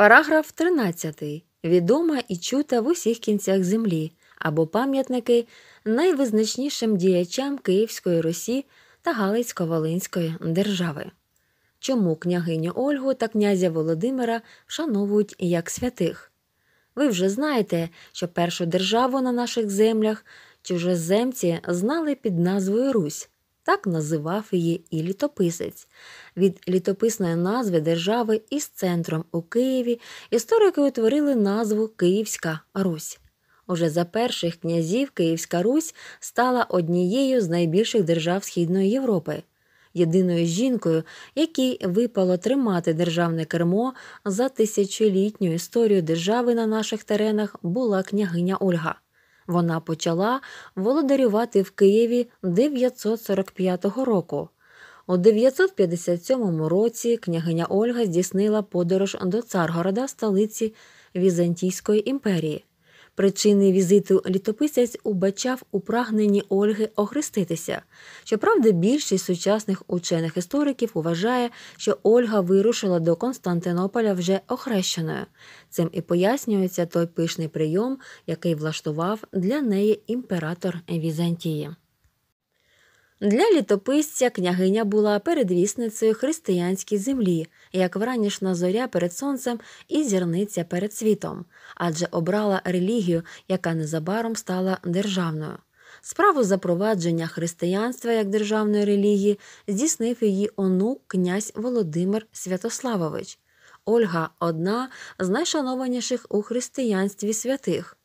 Параграф 13. Відома і чута в усіх кінцях землі або пам'ятники найвизначнішим діячам Київської Русі та Галицько-Волинської держави. Чому княгиню Ольгу та князя Володимира вшановують як святих? Ви вже знаєте, що першу державу на наших землях чужоземці знали під назвою Русь. Так називав її і літописець. Від літописної назви держави із центром у Києві історики утворили назву Київська Русь. Уже за перших князів Київська Русь стала однією з найбільших держав Східної Європи, єдиною жінкою, якій випало тримати державне кермо за тисячолітню історію держави на наших теренах, була княгиня Ольга. Вона почала володарювати в Києві 945 року. У 957 році княгиня Ольга здійснила подорож до Царгорода, столиці Візантійської імперії. Причини візиту літописець убачав у прагненні Ольги охреститися. Щоправда, більшість сучасних учених істориків вважає, що Ольга вирушила до Константинополя вже охрещеною. Цим і пояснюється той пишний прийом, який влаштував для неї імператор Візантії. Для літописця княгиня була передвісницею християнській землі, як вранішна зоря перед сонцем і зірниця перед світом, адже обрала релігію, яка незабаром стала державною. Справу запровадження християнства як державної релігії здійснив її онук князь Володимир Святославович. Ольга одна з найшанованіших у християнстві святих.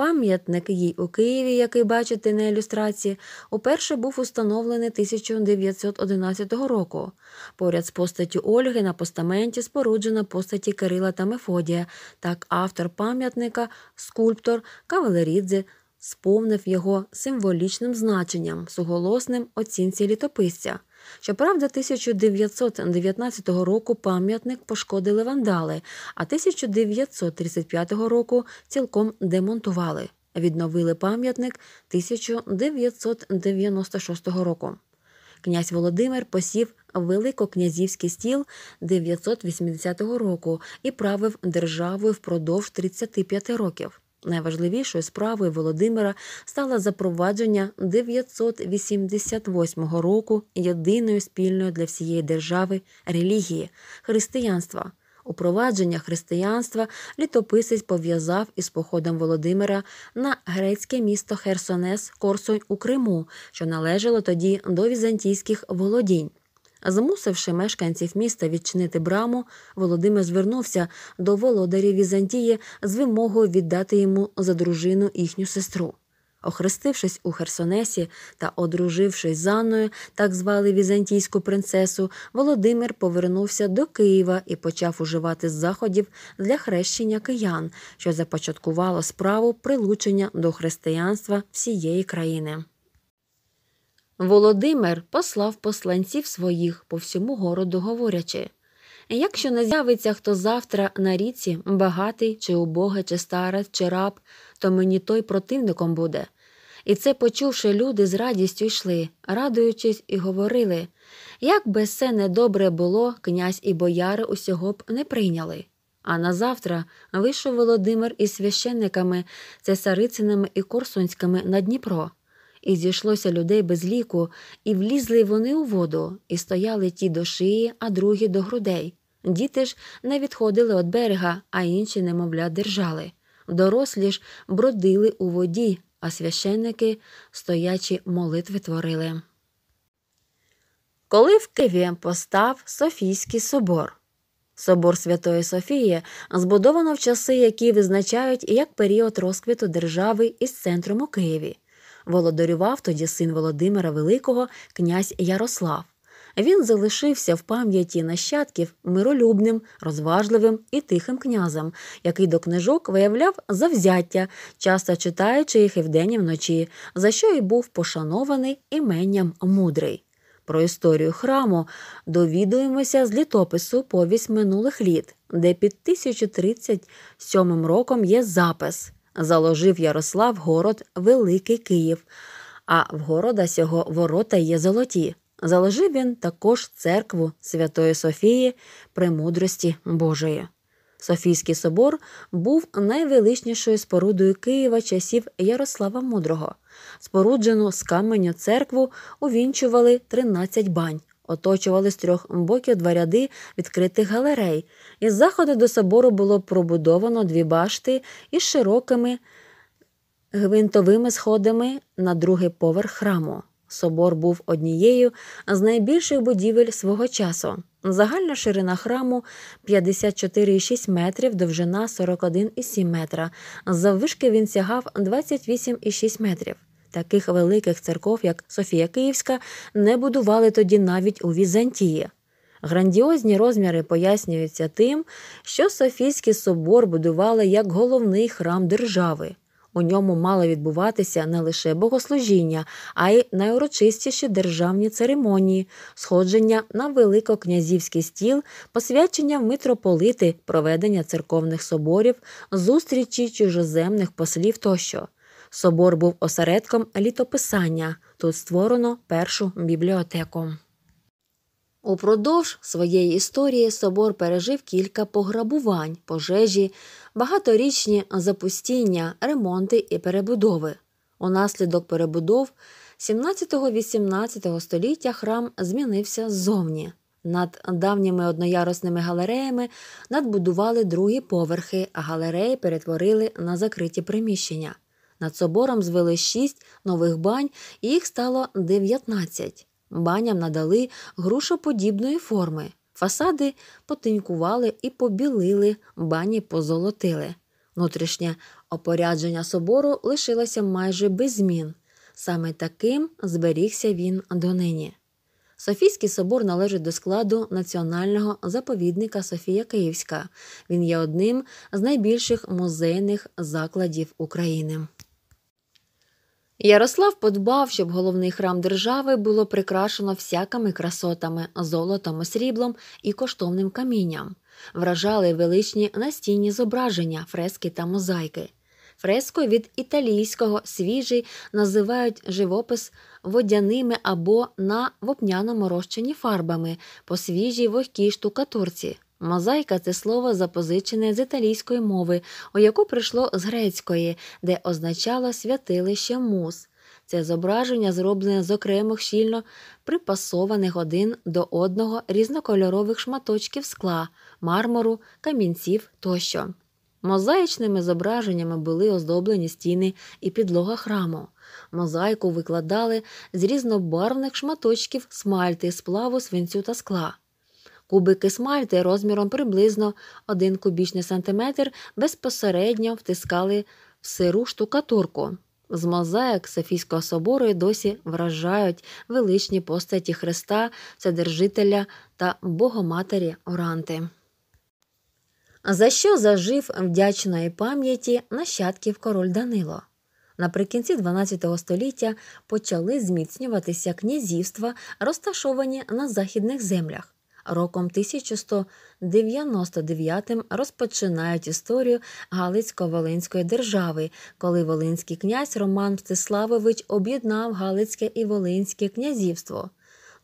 Пам'ятник їй у Києві, який бачите на ілюстрації, уперше був установлений 1911 року. Поряд з постаттю Ольги на постаменті споруджена постаті Кирила та Мефодія, так автор пам'ятника, скульптор Кавалерідзе сповнив його символічним значенням, суголосним оцінці літописця. Щоправда, 1919 року пам'ятник пошкодили вандали, а 1935 року цілком демонтували. Відновили пам'ятник 1996 року. Князь Володимир посів великокнязівський стіл 980 року і правив державою впродовж 35 років. Найважливішою справою Володимира стало запровадження 988 року єдиною спільною для всієї держави релігії християнства. Упровадження християнства літописець пов'язав із походом Володимира на грецьке місто Херсонес Корсунь у Криму, що належало тоді до візантійських володінь. Змусивши мешканців міста відчинити браму, Володимир звернувся до володарів Візантії з вимогою віддати йому за дружину їхню сестру. Охрестившись у Херсонесі та одружившись з Анною, так звали візантійську принцесу, Володимир повернувся до Києва і почав уживати заходів для хрещення киян, що започаткувало справу прилучення до християнства всієї країни. Володимир послав посланців своїх по всьому городу, говорячи якщо не з'явиться хто завтра на ріці, багатий, чи убогий, чи старець, чи раб, то мені той противником буде. І це, почувши, люди з радістю йшли, радуючись, і говорили як би все недобре було, князь і бояри усього б не прийняли. А на завтра вийшов Володимир із священниками, цесарицинами і корсунськими на Дніпро і зійшлося людей без ліку, і влізли вони у воду, і стояли ті до шиї, а другі до грудей. Діти ж не відходили від берега, а інші, немовля, держали. Дорослі ж бродили у воді, а священники стоячі молитви творили. Коли в Києві постав Софійський собор. Собор Святої Софії збудовано в часи, які визначають як період розквіту держави із центром у Києві, Володарював тоді син Володимира Великого, князь Ярослав. Він залишився в пам'яті нащадків миролюбним, розважливим і тихим князем, який до книжок виявляв завзяття, часто читаючи їх і вдень і вночі, за що й був пошанований іменням мудрий. Про історію храму довідуємося з літопису Повість минулих літ, де під 1037 роком є запис. Заложив Ярослав город Великий Київ, а в города сього ворота є золоті. Заложив він також церкву Святої Софії премудрості Божої. Софійський собор був найвеличнішою спорудою Києва часів Ярослава Мудрого. Споруджену з каменю церкву увінчували 13 бань оточували з трьох боків два ряди відкритих галерей, із заходу до собору було пробудовано дві башти із широкими гвинтовими сходами на другий поверх храму. Собор був однією з найбільших будівель свого часу. Загальна ширина храму 54,6 метрів, довжина 41,7 метра. Заввишки він сягав 28,6 метрів таких великих церков, як Софія Київська, не будували тоді навіть у Візантії. Грандіозні розміри пояснюються тим, що Софійський собор будували як головний храм держави. У ньому мало відбуватися не лише богослужіння, а й найурочистіші державні церемонії, сходження на великокнязівський стіл, посвячення митрополити, проведення церковних соборів, зустрічі чужоземних послів тощо. Собор був осередком літописання. Тут створено першу бібліотеку. Упродовж своєї історії собор пережив кілька пограбувань, пожежі, багаторічні запустіння, ремонти і перебудови. Унаслідок перебудов 17-18 століття храм змінився ззовні. Над давніми одноярусними галереями надбудували другі поверхи, а галереї перетворили на закриті приміщення. Над собором звели шість нових бань, і їх стало 19. Баням надали грушоподібної форми. Фасади потинькували і побілили, бані позолотили. Внутрішнє опорядження собору лишилося майже без змін. Саме таким зберігся він донині. Софійський собор належить до складу національного заповідника Софія Київська. Він є одним з найбільших музейних закладів України. Ярослав подбав, щоб головний храм держави було прикрашено всякими красотами, золотом, сріблом і коштовним камінням, вражали величні настінні зображення, фрески та мозаїки. Фреску від італійського свіжий називають живопис водяними або на вопняно морощені фарбами по свіжій вогкій штукатурці. Мозаїка це слово запозичене з італійської мови, у яку прийшло з грецької, де означало святилище мус. Це зображення зроблене з окремих щільно припасованих один до одного різнокольорових шматочків скла, мармуру, камінців тощо. Мозаїчними зображеннями були оздоблені стіни і підлога храму. Мозаїку викладали з різнобарвних шматочків смальти, сплаву, свинцю та скла. Кубики смальти розміром приблизно 1 кубічний сантиметр безпосередньо втискали в сиру штукатурку. З мозаїк Софійського собору і досі вражають величні постаті Христа, Вседержителя та Богоматері Оранти. За що зажив вдячної пам'яті нащадків король Данило? Наприкінці XII століття почали зміцнюватися князівства, розташовані на західних землях. Роком 1199 розпочинають історію Галицько-Волинської держави, коли Волинський князь Роман Мстиславович об'єднав Галицьке і Волинське князівство.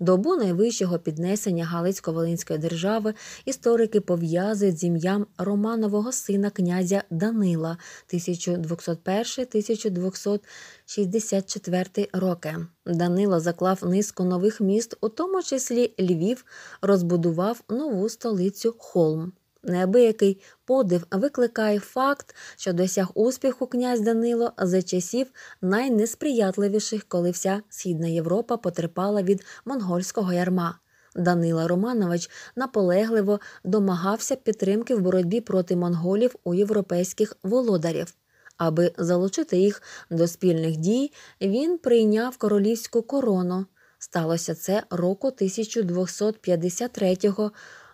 Добу найвищого піднесення Галицько-Волинської держави історики пов'язують з ім'ям Романового сина князя Данила 1201-1264 роки. Данила заклав низку нових міст, у тому числі Львів, розбудував нову столицю Холм. Неабиякий подив викликає факт, що досяг успіху князь Данило за часів найнесприятливіших, коли вся східна Європа потерпала від монгольського ярма. Данила Романович наполегливо домагався підтримки в боротьбі проти монголів у європейських володарів. Аби залучити їх до спільних дій, він прийняв королівську корону. Сталося це року 1253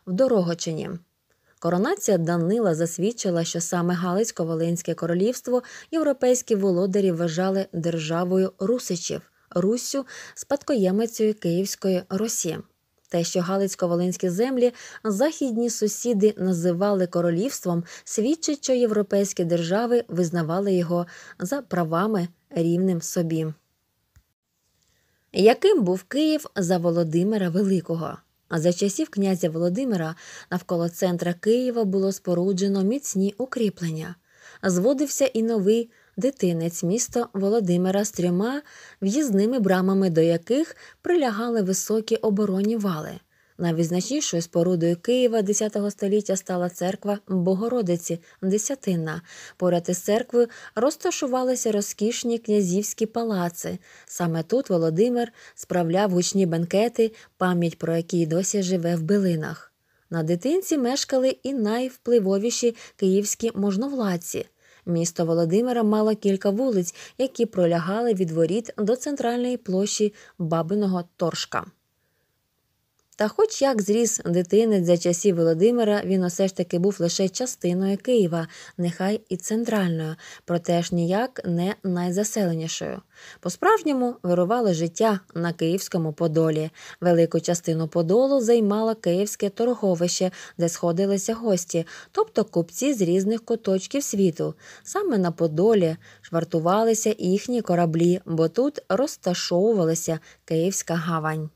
в Дорогочині. Коронація Данила засвідчила, що саме Галицько-Волинське королівство європейські володарі вважали державою Русичів, Руссю, спадкоємицею Київської Русі. Те, що Галицько-Волинські землі західні сусіди називали королівством, свідчить, що європейські держави визнавали його за правами рівним собі. Яким був Київ за Володимира Великого? А за часів князя Володимира навколо центра Києва було споруджено міцні укріплення. Зводився і новий дитинець міста Володимира з трьома в'їзними брамами, до яких прилягали високі оборонні вали. Найвизначнішою спорудою Києва X століття стала церква Богородиці Десятина. Поряд із церквою розташувалися розкішні князівські палаци. Саме тут Володимир справляв гучні бенкети, пам'ять про які досі живе в билинах. На дитинці мешкали і найвпливовіші київські можновладці. Місто Володимира мало кілька вулиць, які пролягали від воріт до центральної площі Бабиного Торшка. Та, хоч як зріс дитинець за часів Володимира, він усе ж таки був лише частиною Києва, нехай і центральною, проте ж ніяк не найзаселенішою. По справжньому вирувало життя на Київському Подолі. Велику частину Подолу займало київське торговище, де сходилися гості, тобто купці з різних куточків світу. Саме на Подолі швартувалися їхні кораблі, бо тут розташовувалася Київська гавань.